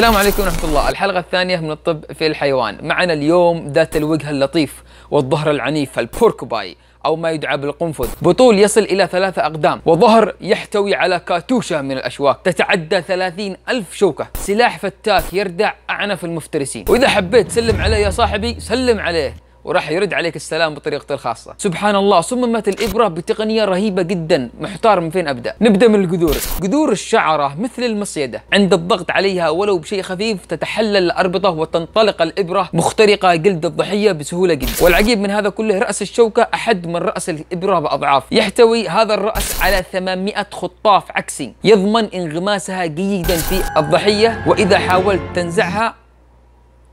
السلام عليكم ورحمة الله الحلقة الثانية من الطب في الحيوان معنا اليوم ذات الوجه اللطيف والظهر العنيف البوركوباي أو ما يدعى بالقنفذ بطول يصل إلى ثلاثة أقدام وظهر يحتوي على كاتوشة من الأشواك تتعدى ثلاثين ألف شوكة سلاح فتاك يردع أعنف المفترسين وإذا حبيت سلم عليه يا صاحبي سلم عليه وراح يرد عليك السلام بطريقته الخاصة سبحان الله صممت الإبرة بتقنية رهيبة جدا محتار من فين أبدأ نبدأ من الجذور جذور الشعرة مثل المصيدة عند الضغط عليها ولو بشيء خفيف تتحلل الأربطة وتنطلق الإبرة مخترقة جلد الضحية بسهولة جدا والعجيب من هذا كله رأس الشوكة أحد من رأس الإبرة بأضعاف يحتوي هذا الرأس على 800 خطاف عكسي يضمن انغماسها جيدا في الضحية وإذا حاولت تنزعها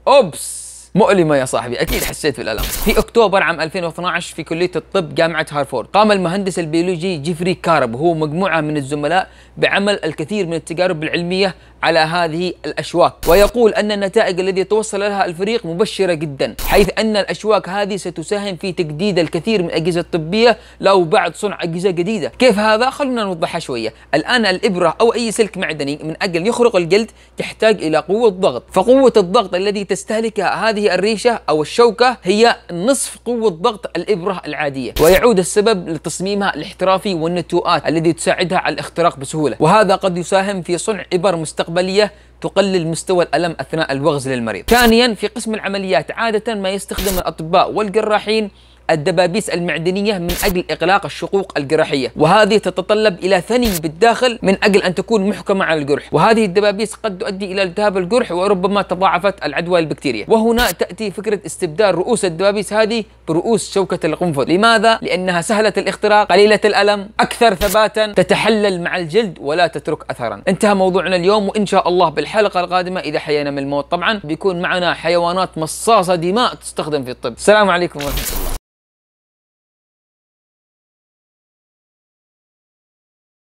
أوبس مؤلمة يا صاحبي أكيد حسيت بالألم في أكتوبر عام 2012 في كلية الطب جامعة هارفورد قام المهندس البيولوجي جيفري كارب وهو مجموعة من الزملاء بعمل الكثير من التجارب العلمية على هذه الأشواك ويقول أن النتائج التي توصل لها الفريق مبشرة جدا حيث أن الأشواك هذه ستساهم في تجديد الكثير من الأجهزة الطبية لو بعد صنع أجهزة جديدة كيف هذا؟ خلونا نوضحها شوية الآن الإبرة أو أي سلك معدني من أجل يخرق الجلد تحتاج إلى قوة ضغط فقوة الضغط الذي تستهلكها هذه الريشة أو الشوكة هي نصف قوة ضغط الإبرة العادية ويعود السبب لتصميمها الاحترافي والنتوءات الذي تساعدها على الاختراق بسهولة وهذا قد يساهم في صنع إبر مستقبل المستقبلية تقلل مستوى الألم أثناء الوغز للمريض ثانيا في قسم العمليات عادة ما يستخدم الأطباء والجراحين الدبابيس المعدنية من أجل إغلاق الشقوق الجراحية وهذه تتطلب إلى ثني بالداخل من أجل أن تكون محكمة على الجرح وهذه الدبابيس قد تؤدي إلى التهاب الجرح وربما تضاعفت العدوى البكتيرية وهنا تأتي فكرة استبدال رؤوس الدبابيس هذه برؤوس شوكة القنفذ لماذا؟ لأنها سهلة الاختراق قليلة الألم أكثر ثباتا تتحلل مع الجلد ولا تترك أثرا انتهى موضوعنا اليوم وإن شاء الله بالحلقة القادمة إذا حيينا من الموت طبعا بيكون معنا حيوانات مصاصة دماء تستخدم في الطب السلام عليكم ورحمة الله